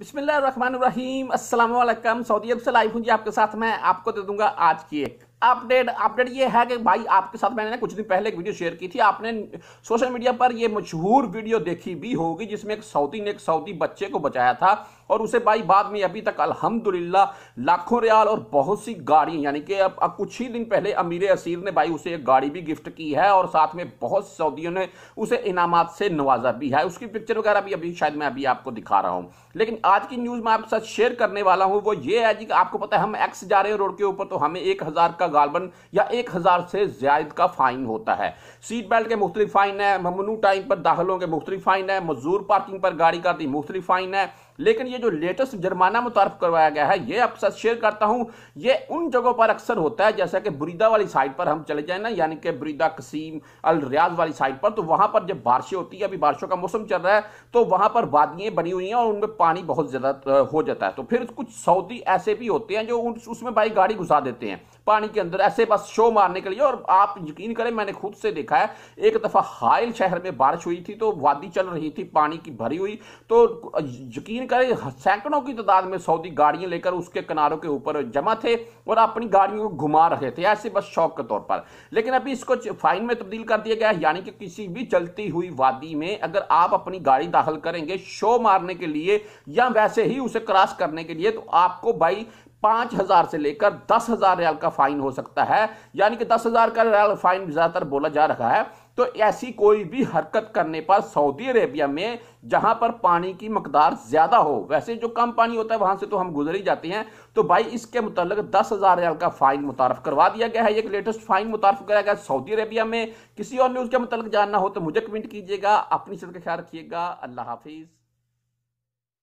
बिस्मिल्लाम अस्सलाम वालेकुम सऊदी अरब से लाइव हूँ जी आपके साथ मैं आपको दे दूंगा आज की एक अपडेट अपडेट ये है कि भाई आपके साथ मैंने कुछ दिन पहले एक वीडियो शेयर की थी आपने सोशल मीडिया पर ये मशहूर वीडियो देखी भी होगी जिसमें एक सऊदी ने एक सऊदी बच्चे को बचाया था और उसे भाई बाद में अभी तक अल्हम्दुलिल्लाह लाखों रियाल और बहुत सी गाड़ी यानी कि अब, कुछ ही दिन पहले अमीर असीर ने भाई उसे एक गाड़ी भी गिफ्ट की है और साथ में बहुत सऊदियों ने उसे इनाम से नवाजा भी है उसकी पिक्चर वगैरह भी अभी शायद मैं अभी आपको दिखा रहा हूँ लेकिन आज की न्यूज़ मैं आपके साथ शेयर करने वाला हूँ वो ये है जी आपको पता है हम एक्स जा रहे हैं रोड के ऊपर तो हमें एक का गालबन या एक हज़ार से ज्यादा का फ़ाइन होता है सीट बेल्ट के मुख्तलिफ फ़ाइन है ममनू टाइम पर दाखिलों के मुख्तलिफ फ़ाइन है मजदूर पार्किंग पर गाड़ी का मुख्तलिफ फ़ाइन है लेकिन ये जो लेटेस्ट जुर्माना मुतारफ करवाया गया है ये आपके साथ शेयर करता हूँ ये उन जगहों पर अक्सर होता है जैसा कि बुरीदा वाली साइड पर हम चले जाए ना यानी कि बुरीदा कसीम अल रियाज वाली साइड पर तो वहाँ पर जब बारिशें होती है अभी बारिशों का मौसम चल रहा है तो वहाँ पर वादियाँ बनी हुई हैं और उनमें पानी बहुत ज़्यादा हो जाता है तो फिर कुछ सऊदी ऐसे भी होते हैं जो उसमें भाई गाड़ी घुसा देते हैं पानी के अंदर ऐसे बस शो मारने के लिए और आप यकीन करें मैंने खुद से देखा है एक दफ़ा हायल शहर में बारिश हुई थी तो वादी चल रही थी पानी की भरी हुई तो यकीन करें सैकड़ों की तादाद में सऊदी गाड़ियां लेकर उसके किनारों के ऊपर जमा थे और अपनी गाड़ियों को घुमा रहे थे ऐसे बस शौक के तौर पर लेकिन अभी इसको फाइन में तब्दील कर दिया गया है यानी कि किसी भी चलती हुई वादी में अगर आप अपनी गाड़ी दाखिल करेंगे शो मारने के लिए या वैसे ही उसे क्रॉस करने के लिए तो आपको भाई पांच हजार से लेकर दस हजार रियाल का फाइन हो सकता है यानी कि दस हजार का रियाल फाइन ज्यादातर बोला जा रहा है तो ऐसी कोई भी हरकत करने पर सऊदी अरेबिया में जहां पर पानी की मकदार ज्यादा हो वैसे जो कम पानी होता है वहां से तो हम गुजर ही जाते हैं तो भाई इसके मुतालिक दस हजार रियाल का फाइन मुतारफ करवा दिया गया है एक लेटेस्ट फाइन मुतारफ कराया गया सऊदी अरेबिया में किसी और न्यूज के मुतालिक जानना हो तो मुझे कमेंट कीजिएगा अपनी सद का ख्याल रखिएगा अल्लाह हाफिज़